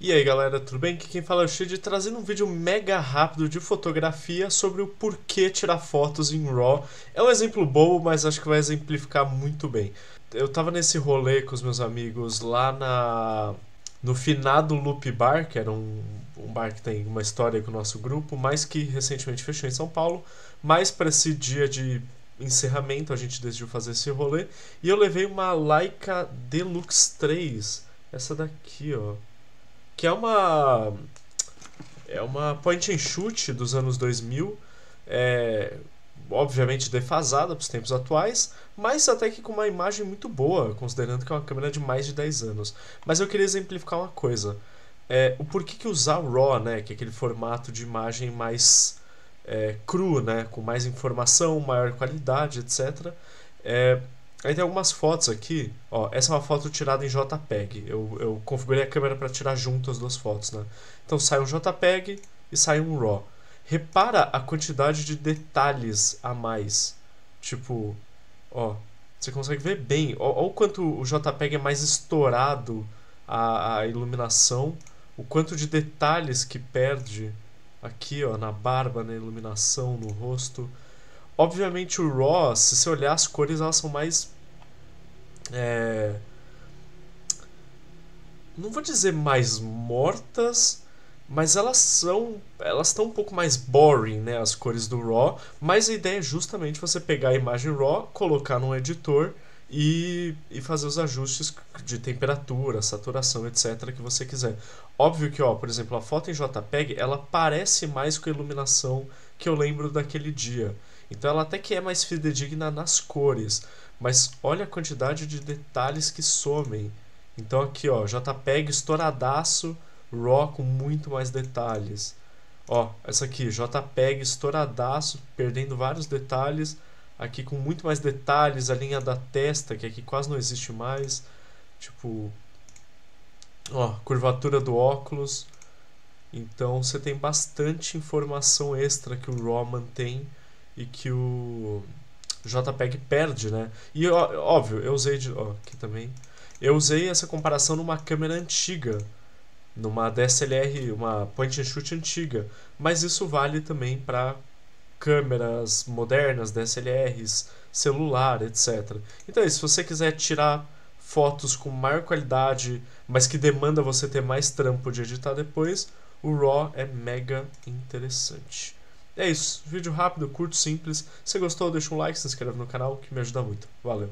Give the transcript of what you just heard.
E aí galera, tudo bem? Aqui quem fala é o Shid trazendo um vídeo mega rápido de fotografia sobre o porquê tirar fotos em RAW. É um exemplo bobo, mas acho que vai exemplificar muito bem. Eu tava nesse rolê com os meus amigos lá na no finado Loop Bar, que era um, um bar que tem uma história com o nosso grupo, mas que recentemente fechou em São Paulo. Mas para esse dia de encerramento a gente decidiu fazer esse rolê e eu levei uma Leica Deluxe 3, essa daqui ó que é uma é uma point and shoot dos anos 2000, é, obviamente defasada para os tempos atuais, mas até que com uma imagem muito boa, considerando que é uma câmera de mais de 10 anos. Mas eu queria exemplificar uma coisa. É, o porquê que usar o RAW, né, que é aquele formato de imagem mais é, cru, né, com mais informação, maior qualidade, etc. É, Aí tem algumas fotos aqui, ó, essa é uma foto tirada em JPEG, eu, eu configurei a câmera para tirar junto as duas fotos, né? Então sai um JPEG e sai um RAW. Repara a quantidade de detalhes a mais, tipo, ó, você consegue ver bem, Olha o quanto o JPEG é mais estourado a, a iluminação, o quanto de detalhes que perde aqui, ó, na barba, na iluminação, no rosto... Obviamente o Raw, se você olhar as cores, elas são mais é, não vou dizer mais mortas, mas elas são. Elas estão um pouco mais boring, né? As cores do RAW. Mas a ideia é justamente você pegar a imagem RAW, colocar num editor e, e fazer os ajustes de temperatura, saturação, etc. que você quiser. Óbvio que, ó, por exemplo, a foto em JPEG ela parece mais com a iluminação que eu lembro daquele dia. Então ela até que é mais fidedigna nas cores. Mas olha a quantidade de detalhes que somem. Então aqui, ó, JPEG estouradaço, RAW com muito mais detalhes. Ó, essa aqui, JPEG estouradaço, perdendo vários detalhes. Aqui com muito mais detalhes, a linha da testa, que aqui quase não existe mais. Tipo, ó, curvatura do óculos. Então você tem bastante informação extra que o RAW mantém e que o JPEG perde, né? E ó, óbvio, eu usei de, ó, aqui também. Eu usei essa comparação numa câmera antiga, numa DSLR, uma point and shoot antiga, mas isso vale também para câmeras modernas, DSLRs, celular, etc. Então, é se você quiser tirar fotos com maior qualidade, mas que demanda você ter mais trampo de editar depois, o RAW é mega interessante. É isso, vídeo rápido, curto, simples. Se gostou, deixa um like, se inscreve no canal, que me ajuda muito. Valeu!